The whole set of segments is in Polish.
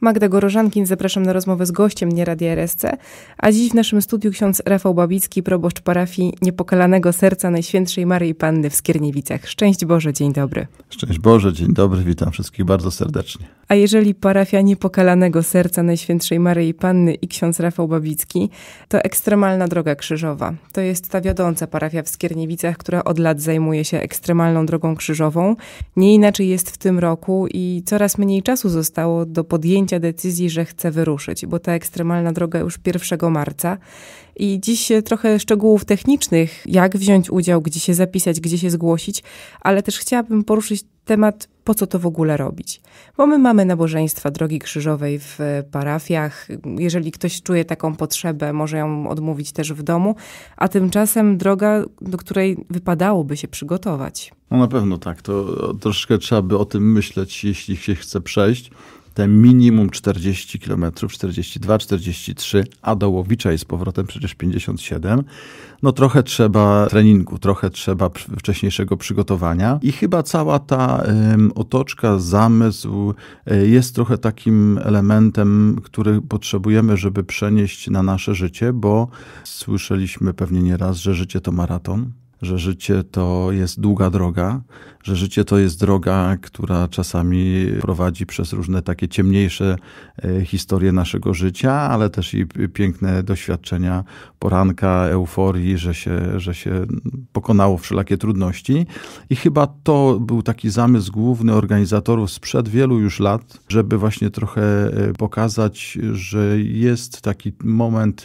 Magda Gorożankin, zapraszam na rozmowę z gościem Nieradia RSC, a dziś w naszym studiu ksiądz Rafał Babicki, proboszcz parafii Niepokalanego Serca Najświętszej Maryi Panny w Skierniewicach. Szczęść Boże, dzień dobry. Szczęść Boże, dzień dobry, witam wszystkich bardzo serdecznie. A jeżeli parafia Niepokalanego Serca Najświętszej Maryi Panny i ksiądz Rafał Babicki, to ekstremalna droga krzyżowa. To jest ta wiodąca parafia w Skierniewicach, która od lat zajmuje się ekstremalną drogą krzyżową. Nie inaczej jest w tym roku i coraz mniej czasu zostało do podjęcia podjęcia decyzji, że chce wyruszyć, bo ta ekstremalna droga już 1 marca. I dziś e, trochę szczegółów technicznych, jak wziąć udział, gdzie się zapisać, gdzie się zgłosić, ale też chciałabym poruszyć temat, po co to w ogóle robić. Bo my mamy nabożeństwa Drogi Krzyżowej w e, parafiach. Jeżeli ktoś czuje taką potrzebę, może ją odmówić też w domu, a tymczasem droga, do której wypadałoby się przygotować. No na pewno tak. To e, troszkę trzeba by o tym myśleć, jeśli się chce przejść te minimum 40 km, 42, 43, a do Łowicza i z powrotem przecież 57, no trochę trzeba treningu, trochę trzeba wcześniejszego przygotowania i chyba cała ta y, otoczka, zamysł y, jest trochę takim elementem, który potrzebujemy, żeby przenieść na nasze życie, bo słyszeliśmy pewnie nieraz, że życie to maraton że życie to jest długa droga, że życie to jest droga, która czasami prowadzi przez różne takie ciemniejsze e, historie naszego życia, ale też i piękne doświadczenia poranka, euforii, że się, że się pokonało wszelakie trudności. I chyba to był taki zamysł główny organizatorów sprzed wielu już lat, żeby właśnie trochę e, pokazać, że jest taki moment,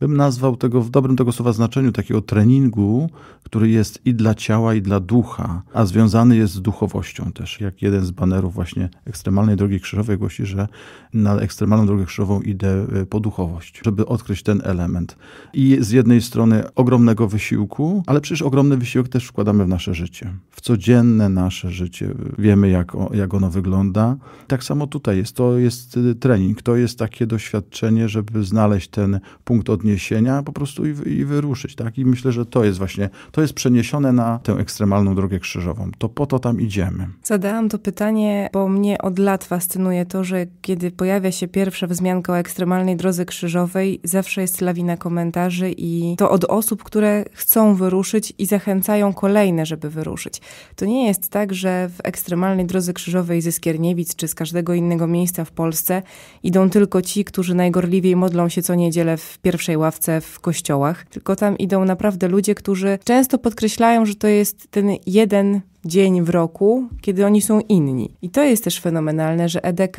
bym nazwał tego w dobrym tego słowa znaczeniu, takiego treningu, który jest i dla ciała, i dla ducha, a związany jest z duchowością też. Jak jeden z banerów właśnie Ekstremalnej Drogi Krzyżowej głosi, że na Ekstremalną Drogę Krzyżową idę e, po duchowość, żeby odkryć ten element. I z jednej strony ogromnego wysiłku, ale przecież ogromny wysiłek też wkładamy w nasze życie, w codzienne nasze życie. Wiemy, jak, o, jak ono wygląda. Tak samo tutaj jest. To jest e, trening, to jest takie doświadczenie, żeby znaleźć ten punkt odniesienia po prostu i, i wyruszyć. Tak? I myślę, że to jest właśnie, to jest przeniesione na tę ekstremalną drogę krzyżową. To po to tam idziemy. Zadałam to pytanie, bo mnie od lat fascynuje to, że kiedy pojawia się pierwsza wzmianka o ekstremalnej drodze krzyżowej, zawsze jest lawina komentarzy i to od osób, które chcą wyruszyć i zachęcają kolejne, żeby wyruszyć. To nie jest tak, że w ekstremalnej drodze krzyżowej ze Skierniewic czy z każdego innego miejsca w Polsce idą tylko ci, którzy najgorliwiej modlą się co niedzielę w pierwszej ławce w kościołach, tylko tam idą naprawdę ludzie, którzy często często podkreślają, że to jest ten jeden dzień w roku, kiedy oni są inni. I to jest też fenomenalne, że EDK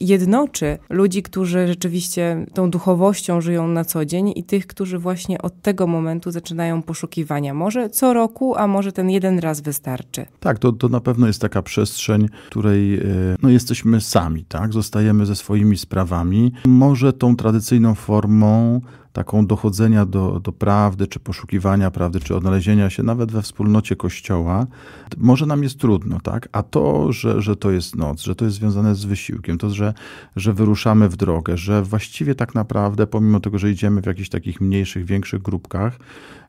jednoczy ludzi, którzy rzeczywiście tą duchowością żyją na co dzień i tych, którzy właśnie od tego momentu zaczynają poszukiwania. Może co roku, a może ten jeden raz wystarczy. Tak, to, to na pewno jest taka przestrzeń, której e, no, jesteśmy sami, tak? Zostajemy ze swoimi sprawami. Może tą tradycyjną formą taką dochodzenia do, do prawdy, czy poszukiwania prawdy, czy odnalezienia się nawet we wspólnocie Kościoła, może nam jest trudno, tak? A to, że, że to jest noc, że to jest związane z wysiłkiem, to, że, że wyruszamy w drogę, że właściwie tak naprawdę, pomimo tego, że idziemy w jakichś takich mniejszych, większych grupkach,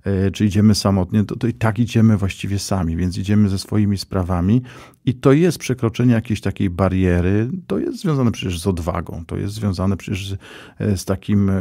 E, czy idziemy samotnie, to, to i tak idziemy właściwie sami, więc idziemy ze swoimi sprawami i to jest przekroczenie jakiejś takiej bariery, to jest związane przecież z odwagą, to jest związane przecież z, e, z takim,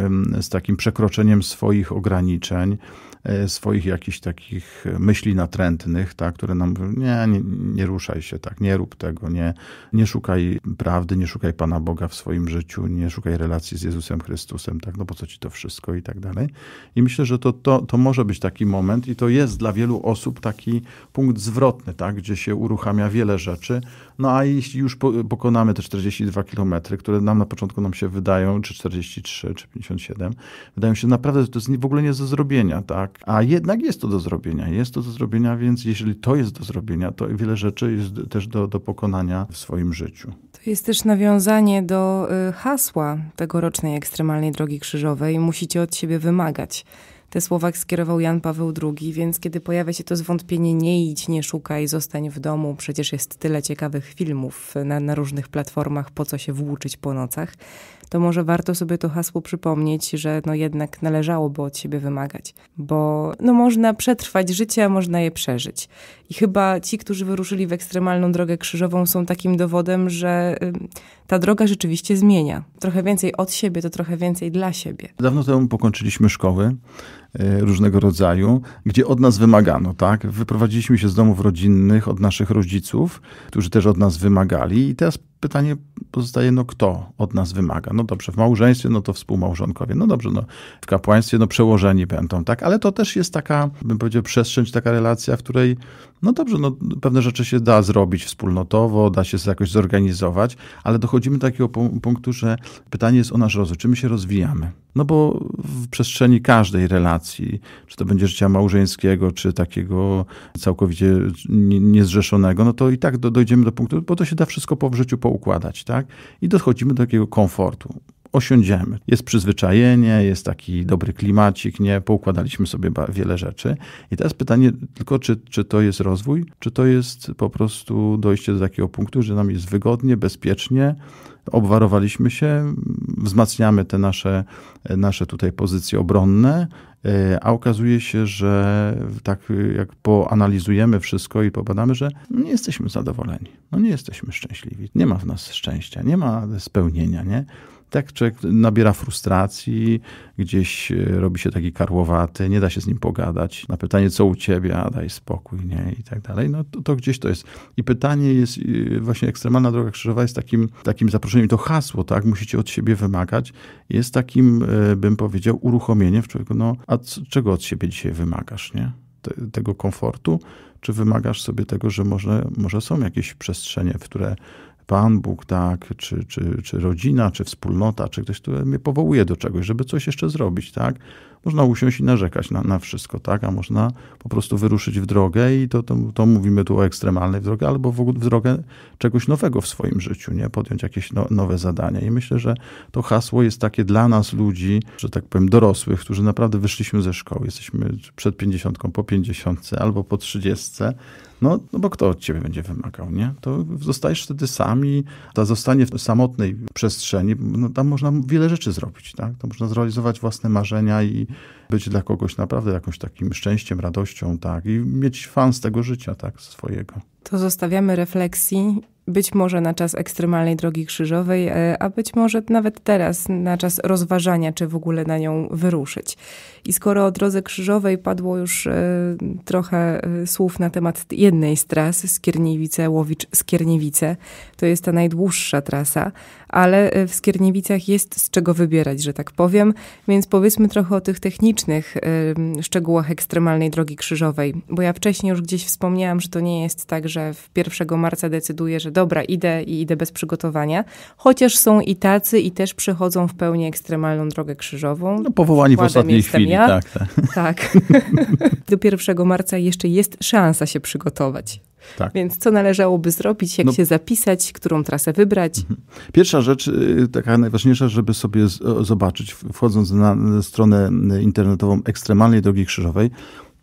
z takim przekroczeniem swoich ograniczeń, e, swoich jakichś takich myśli natrętnych, tak, które nam mówią, nie, nie, nie ruszaj się tak, nie rób tego, nie, nie szukaj prawdy, nie szukaj Pana Boga w swoim życiu, nie szukaj relacji z Jezusem Chrystusem, tak, no po co ci to wszystko i tak dalej. I myślę, że to, to, to może być być taki moment i to jest dla wielu osób taki punkt zwrotny, tak, gdzie się uruchamia wiele rzeczy. No a jeśli już pokonamy te 42 km, które nam na początku nam się wydają, czy 43, czy 57, wydają się naprawdę, że to jest w ogóle nie do zrobienia, tak? A jednak jest to do zrobienia. Jest to do zrobienia, więc jeżeli to jest do zrobienia, to wiele rzeczy jest też do, do pokonania w swoim życiu. To jest też nawiązanie do y, hasła tegorocznej ekstremalnej drogi krzyżowej. Musicie od siebie wymagać. Te słowa skierował Jan Paweł II, więc kiedy pojawia się to zwątpienie, nie idź, nie szukaj, zostań w domu, przecież jest tyle ciekawych filmów na, na różnych platformach, po co się włóczyć po nocach, to może warto sobie to hasło przypomnieć, że no jednak należałoby od siebie wymagać, bo no można przetrwać życie, a można je przeżyć. I chyba ci, którzy wyruszyli w ekstremalną drogę krzyżową, są takim dowodem, że ta droga rzeczywiście zmienia. Trochę więcej od siebie, to trochę więcej dla siebie. Dawno temu pokończyliśmy szkoły. E, różnego rodzaju, gdzie od nas wymagano, tak? Wyprowadziliśmy się z domów rodzinnych, od naszych rodziców, którzy też od nas wymagali i teraz pytanie pozostaje, no kto od nas wymaga? No dobrze, w małżeństwie, no to współmałżonkowie, no dobrze, no w kapłaństwie, no przełożeni będą, tak? Ale to też jest taka, bym powiedział, przestrzeń, taka relacja, w której, no dobrze, no pewne rzeczy się da zrobić wspólnotowo, da się jakoś zorganizować, ale dochodzimy do takiego punktu, że pytanie jest o nasz rozwój. Czy my się rozwijamy? No bo w przestrzeni każdej relacji, czy to będzie życia małżeńskiego, czy takiego całkowicie niezrzeszonego, no to i tak dojdziemy do punktu, bo to się da wszystko po w życiu poukładać, tak? I dochodzimy do takiego komfortu osiądziemy. Jest przyzwyczajenie, jest taki dobry klimacik, nie? Poukładaliśmy sobie wiele rzeczy. I teraz pytanie tylko, czy, czy to jest rozwój, czy to jest po prostu dojście do takiego punktu, że nam jest wygodnie, bezpiecznie, obwarowaliśmy się, wzmacniamy te nasze, nasze tutaj pozycje obronne, e, a okazuje się, że tak jak poanalizujemy wszystko i pobadamy, że nie jesteśmy zadowoleni, no nie jesteśmy szczęśliwi, nie ma w nas szczęścia, nie ma spełnienia, nie? tak człowiek nabiera frustracji, gdzieś e, robi się taki karłowaty, nie da się z nim pogadać. Na pytanie, co u ciebie, a daj spokój, nie, i tak dalej. No to, to gdzieś to jest. I pytanie jest, e, właśnie ekstremalna droga krzyżowa jest takim, takim zaproszeniem, to hasło, tak, musicie od siebie wymagać, jest takim, e, bym powiedział, uruchomieniem w człowieku, no, a czego od siebie dzisiaj wymagasz, nie? tego komfortu, czy wymagasz sobie tego, że może, może są jakieś przestrzenie, w które Pan Bóg, tak, czy, czy, czy rodzina, czy wspólnota, czy ktoś, kto mnie powołuje do czegoś, żeby coś jeszcze zrobić, tak? Można usiąść i narzekać na, na wszystko, tak? A można po prostu wyruszyć w drogę i to, to, to mówimy tu o ekstremalnej drodze, albo w, ogóle w drogę czegoś nowego w swoim życiu, nie? Podjąć jakieś no, nowe zadania. I myślę, że to hasło jest takie dla nas ludzi, że tak powiem dorosłych, którzy naprawdę wyszliśmy ze szkoły. Jesteśmy przed pięćdziesiątką, po pięćdziesiątce albo po trzydziestce. No, no bo kto od ciebie będzie wymagał, nie? To zostajesz wtedy sami, ta zostanie w samotnej przestrzeni, no tam można wiele rzeczy zrobić, tak? To można zrealizować własne marzenia i być dla kogoś naprawdę jakąś takim szczęściem, radością, tak, i mieć fan z tego życia, tak, swojego. To zostawiamy refleksji, być może na czas ekstremalnej drogi krzyżowej, e, a być może nawet teraz, na czas rozważania, czy w ogóle na nią wyruszyć. I skoro o drodze krzyżowej padło już e, trochę e, słów na temat jednej z tras, Skierniewice, Łowicz, Skierniewice, to jest ta najdłuższa trasa, ale w Skierniewicach jest z czego wybierać, że tak powiem, więc powiedzmy trochę o tych technicznych szczegółach ekstremalnej drogi krzyżowej, bo ja wcześniej już gdzieś wspomniałam, że to nie jest tak, że 1 marca decyduje, że dobra, idę i idę bez przygotowania. Chociaż są i tacy i też przychodzą w pełni ekstremalną drogę krzyżową. No, powołani Wkładem w ostatniej chwili, ja. tak. Tak. tak. Do 1 marca jeszcze jest szansa się przygotować. Tak. Więc co należałoby zrobić, jak no. się zapisać, którą trasę wybrać? Mhm. Pierwsza rzecz, y, taka najważniejsza, żeby sobie zobaczyć, wchodząc na stronę internetową Ekstremalnej Drogi Krzyżowej,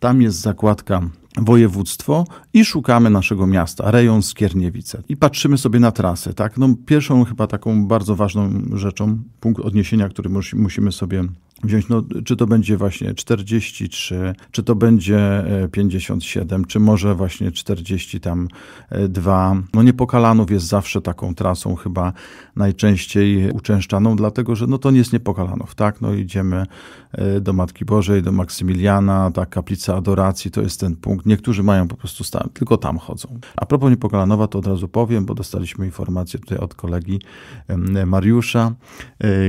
tam jest zakładka województwo i szukamy naszego miasta, rejon Skierniewice. I patrzymy sobie na trasę, tak? No, pierwszą chyba taką bardzo ważną rzeczą, punkt odniesienia, który musimy sobie wziąć, no, czy to będzie właśnie 43, czy to będzie 57, e, czy może właśnie 42. tam e, No Niepokalanów jest zawsze taką trasą chyba najczęściej uczęszczaną, dlatego że no to nie jest Niepokalanów, tak? No idziemy e, do Matki Bożej, do Maksymiliana, ta kaplica adoracji to jest ten punkt. Niektórzy mają po prostu stan, tylko tam chodzą. A propos Niepokalanowa to od razu powiem, bo dostaliśmy informację tutaj od kolegi Mariusza,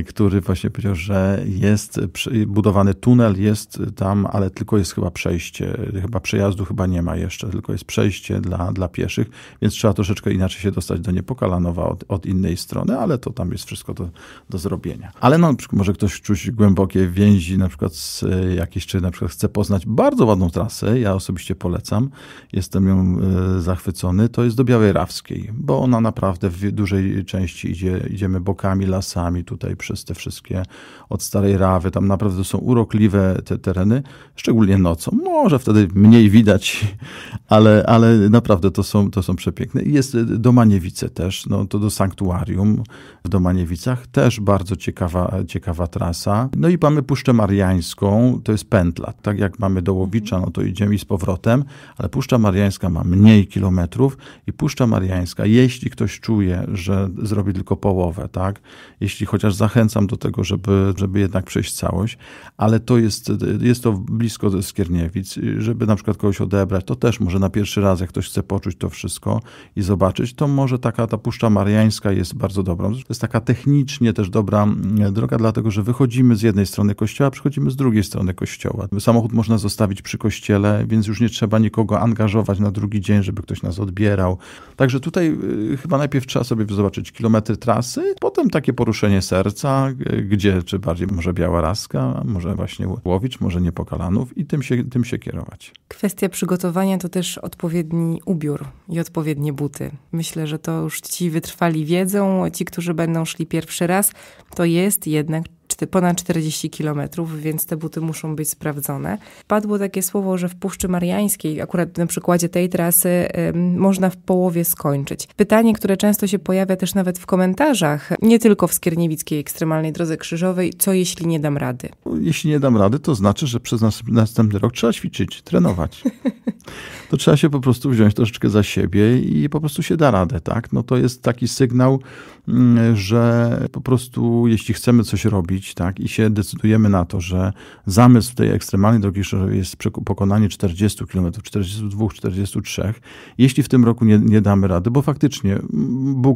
który właśnie powiedział, że jest budowany tunel, jest tam, ale tylko jest chyba przejście, chyba przejazdu chyba nie ma jeszcze, tylko jest przejście dla, dla pieszych, więc trzeba troszeczkę inaczej się dostać do Niepokalanowa od, od innej strony, ale to tam jest wszystko do, do zrobienia. Ale no, może ktoś czuć głębokie więzi, na przykład z jakiejś, czy na przykład chce poznać bardzo ładną trasę, ja osobiście polecam, jestem ją e, zachwycony, to jest do Białej Rawskiej, bo ona naprawdę w dużej części idzie, idziemy bokami, lasami tutaj przez te wszystkie od Starej Rawy tam naprawdę są urokliwe te tereny, szczególnie nocą. No, może wtedy mniej widać, ale, ale naprawdę to są, to są przepiękne. I jest e, Domaniewice też, no to do sanktuarium w Domaniewicach, też bardzo ciekawa, e, ciekawa trasa. No i mamy Puszczę Mariańską, to jest pętla. Tak jak mamy do Łowicza, no to idziemy i z powrotem, ale Puszcza Mariańska ma mniej kilometrów i Puszcza Mariańska, jeśli ktoś czuje, że zrobi tylko połowę, tak, jeśli chociaż zachęcam do tego, żeby, żeby jednak przejść całość, ale to jest, jest to blisko ze Skierniewic. Żeby na przykład kogoś odebrać, to też może na pierwszy raz, jak ktoś chce poczuć to wszystko i zobaczyć, to może taka ta Puszcza Mariańska jest bardzo dobra, To jest taka technicznie też dobra mm, droga, dlatego że wychodzimy z jednej strony kościoła, przychodzimy z drugiej strony kościoła. Samochód można zostawić przy kościele, więc już nie trzeba nikogo angażować na drugi dzień, żeby ktoś nas odbierał. Także tutaj y, chyba najpierw trzeba sobie zobaczyć kilometry trasy, potem takie poruszenie serca, y, gdzie czy bardziej może Biała Rada, Laska, może właśnie Łowicz, może nie pokalanów i tym się, tym się kierować. Kwestia przygotowania to też odpowiedni ubiór i odpowiednie buty. Myślę, że to już ci wytrwali wiedzą, ci, którzy będą szli pierwszy raz, to jest jednak ponad 40 kilometrów, więc te buty muszą być sprawdzone. Padło takie słowo, że w Puszczy Mariańskiej, akurat na przykładzie tej trasy, można w połowie skończyć. Pytanie, które często się pojawia też nawet w komentarzach, nie tylko w Skierniewickiej Ekstremalnej Drodze Krzyżowej, co jeśli nie dam rady? No, jeśli nie dam rady, to znaczy, że przez następny rok trzeba ćwiczyć, trenować. To trzeba się po prostu wziąć troszeczkę za siebie i po prostu się da radę, tak? No to jest taki sygnał, mm, że po prostu jeśli chcemy coś robić, tak, i się decydujemy na to, że zamysł tej ekstremalnej drogi krzyżowej jest pokonanie 40 km, 42, 43, jeśli w tym roku nie, nie damy rady, bo faktycznie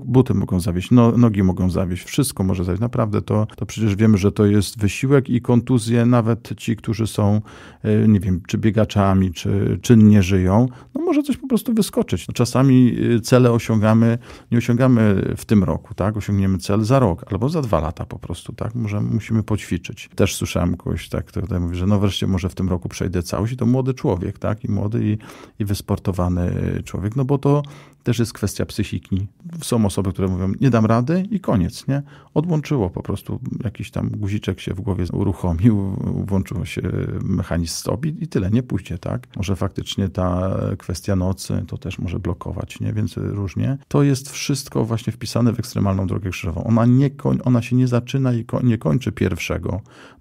buty mogą zawieść, no, nogi mogą zawieść, wszystko może zawieść, naprawdę to, to przecież wiemy, że to jest wysiłek i kontuzje nawet ci, którzy są, e, nie wiem, czy biegaczami, czy czynnie żyją, no może coś po prostu wyskoczyć. Czasami e, cele osiągamy, nie osiągamy w tym roku, tak, osiągniemy cel za rok albo za dwa lata po prostu, tak, Możemy musimy poćwiczyć. Też słyszałem kogoś tak, kto mówi, że no wreszcie może w tym roku przejdę całość i to młody człowiek, tak? I młody i, i wysportowany człowiek, no bo to też jest kwestia psychiki. Są osoby, które mówią, nie dam rady i koniec, nie? Odłączyło po prostu, jakiś tam guziczek się w głowie uruchomił, włączył się mechanizm stop i, i tyle, nie pójdzie, tak? Może faktycznie ta kwestia nocy to też może blokować, nie? Więc różnie. To jest wszystko właśnie wpisane w ekstremalną drogę krzyżową. Ona, nie, ona się nie zaczyna i nie kończy kończy 1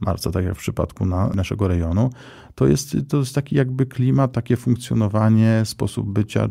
marca, tak jak w przypadku na, naszego rejonu, to jest, to jest taki jakby klimat, takie funkcjonowanie, sposób bycia,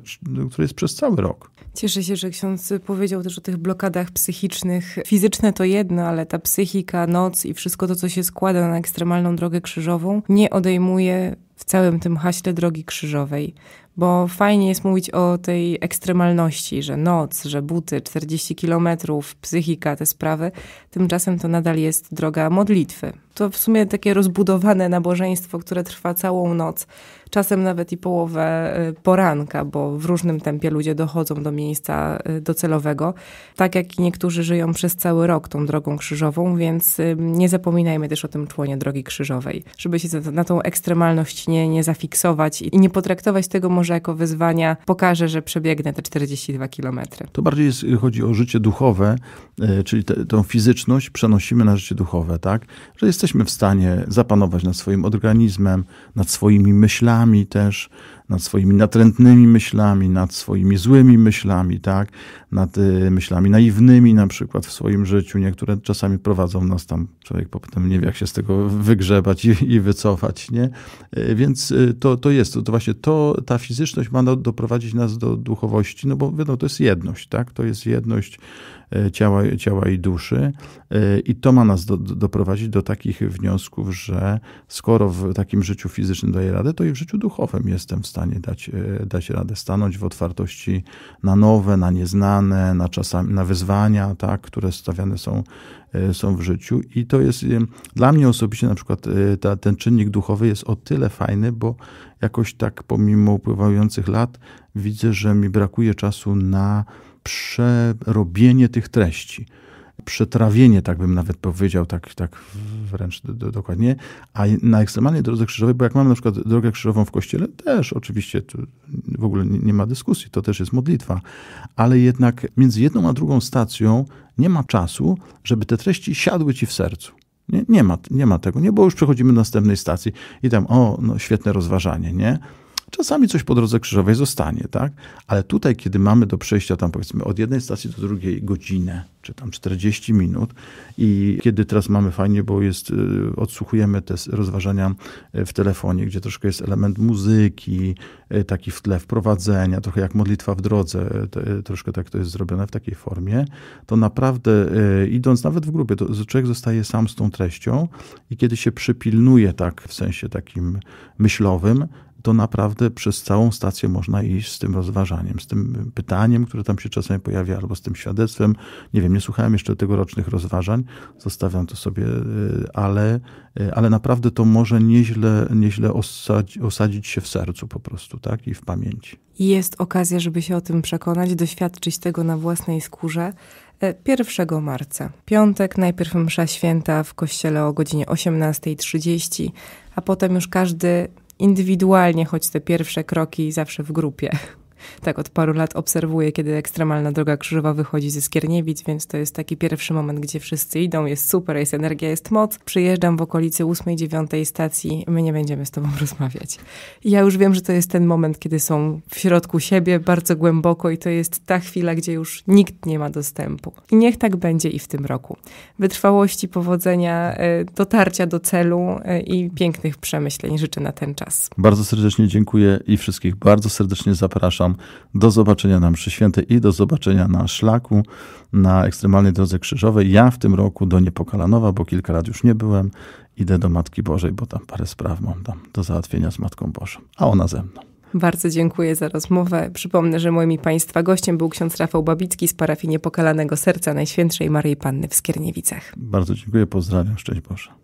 który jest przez cały rok. Cieszę się, że ksiądz powiedział też o tych blokadach psychicznych. Fizyczne to jedno, ale ta psychika, noc i wszystko to, co się składa na ekstremalną drogę krzyżową, nie odejmuje w całym tym haśle drogi krzyżowej bo fajnie jest mówić o tej ekstremalności, że noc, że buty, 40 kilometrów, psychika, te sprawy. Tymczasem to nadal jest droga modlitwy. To w sumie takie rozbudowane nabożeństwo, które trwa całą noc czasem nawet i połowę y, poranka, bo w różnym tempie ludzie dochodzą do miejsca y, docelowego, tak jak i niektórzy żyją przez cały rok tą drogą krzyżową, więc y, nie zapominajmy też o tym członie drogi krzyżowej, żeby się na tą ekstremalność nie, nie zafiksować i nie potraktować tego może jako wyzwania, pokażę, że przebiegnę te 42 km. To bardziej jest, chodzi o życie duchowe, czyli te, tą fizyczność przenosimy na życie duchowe, tak? Że jesteśmy w stanie zapanować nad swoim organizmem, nad swoimi myślami, myślami też, nad swoimi natrętnymi myślami, nad swoimi złymi myślami, tak? nad y, myślami naiwnymi na przykład w swoim życiu, niektóre czasami prowadzą nas tam, człowiek potem nie wie jak się z tego wygrzebać i, i wycofać, nie? Y, więc y, to, to jest, to, to właśnie to, ta fizyczność ma doprowadzić nas do duchowości, no bo wiadomo, to jest jedność, tak? To jest jedność ciała, ciała i duszy i to ma nas do, doprowadzić do takich wniosków, że skoro w takim życiu fizycznym daję radę, to i w życiu duchowym jestem w stanie dać, dać radę, stanąć w otwartości na nowe, na nieznane, na, czasami, na wyzwania, tak, które stawiane są, e, są w życiu. I to jest e, dla mnie osobiście na przykład e, ta, ten czynnik duchowy jest o tyle fajny, bo jakoś tak pomimo upływających lat widzę, że mi brakuje czasu na przerobienie tych treści przetrawienie, tak bym nawet powiedział, tak, tak wręcz do, do, dokładnie. A na ekstremalnej drodze krzyżowej, bo jak mamy na przykład drogę krzyżową w kościele, też oczywiście w ogóle nie, nie ma dyskusji, to też jest modlitwa. Ale jednak między jedną a drugą stacją nie ma czasu, żeby te treści siadły ci w sercu. Nie, nie, ma, nie ma tego, nie, bo już przechodzimy do następnej stacji i tam, o, no, świetne rozważanie, nie? Czasami coś po drodze krzyżowej zostanie, tak? Ale tutaj, kiedy mamy do przejścia tam powiedzmy od jednej stacji do drugiej godzinę, czy tam 40 minut i kiedy teraz mamy fajnie, bo jest, y, odsłuchujemy te rozważania y, w telefonie, gdzie troszkę jest element muzyki, y, taki w tle wprowadzenia, trochę jak modlitwa w drodze, troszkę tak to jest zrobione w takiej formie, to naprawdę idąc nawet w grupie, to człowiek zostaje sam z tą treścią i kiedy się przypilnuje tak w sensie takim myślowym, to naprawdę przez całą stację można iść z tym rozważaniem, z tym pytaniem, które tam się czasami pojawia, albo z tym świadectwem. Nie wiem, nie słuchałem jeszcze tegorocznych rozważań, zostawiam to sobie, y, ale, y, ale naprawdę to może nieźle, nieźle osadzić się w sercu po prostu, tak, i w pamięci. Jest okazja, żeby się o tym przekonać, doświadczyć tego na własnej skórze. 1 e, marca. Piątek, najpierw msza święta w kościele o godzinie 18.30, a potem już każdy indywidualnie, choć te pierwsze kroki zawsze w grupie tak od paru lat obserwuję, kiedy ekstremalna droga krzyżowa wychodzi ze Skierniewic, więc to jest taki pierwszy moment, gdzie wszyscy idą, jest super, jest energia, jest moc. Przyjeżdżam w okolicy 8-9 stacji, my nie będziemy z tobą rozmawiać. ja już wiem, że to jest ten moment, kiedy są w środku siebie bardzo głęboko i to jest ta chwila, gdzie już nikt nie ma dostępu. I niech tak będzie i w tym roku. Wytrwałości, powodzenia, e, dotarcia do celu e, i pięknych przemyśleń życzę na ten czas. Bardzo serdecznie dziękuję i wszystkich bardzo serdecznie zapraszam do zobaczenia na mszy świętej i do zobaczenia na szlaku na ekstremalnej drodze krzyżowej. Ja w tym roku do Niepokalanowa, bo kilka lat już nie byłem. Idę do Matki Bożej, bo tam parę spraw mam tam do załatwienia z Matką Bożą, a ona ze mną. Bardzo dziękuję za rozmowę. Przypomnę, że moim i Państwa gościem był ksiądz Rafał Babicki z parafii Niepokalanego Serca Najświętszej Maryi Panny w Skierniewicach. Bardzo dziękuję, pozdrawiam, szczęść Boże.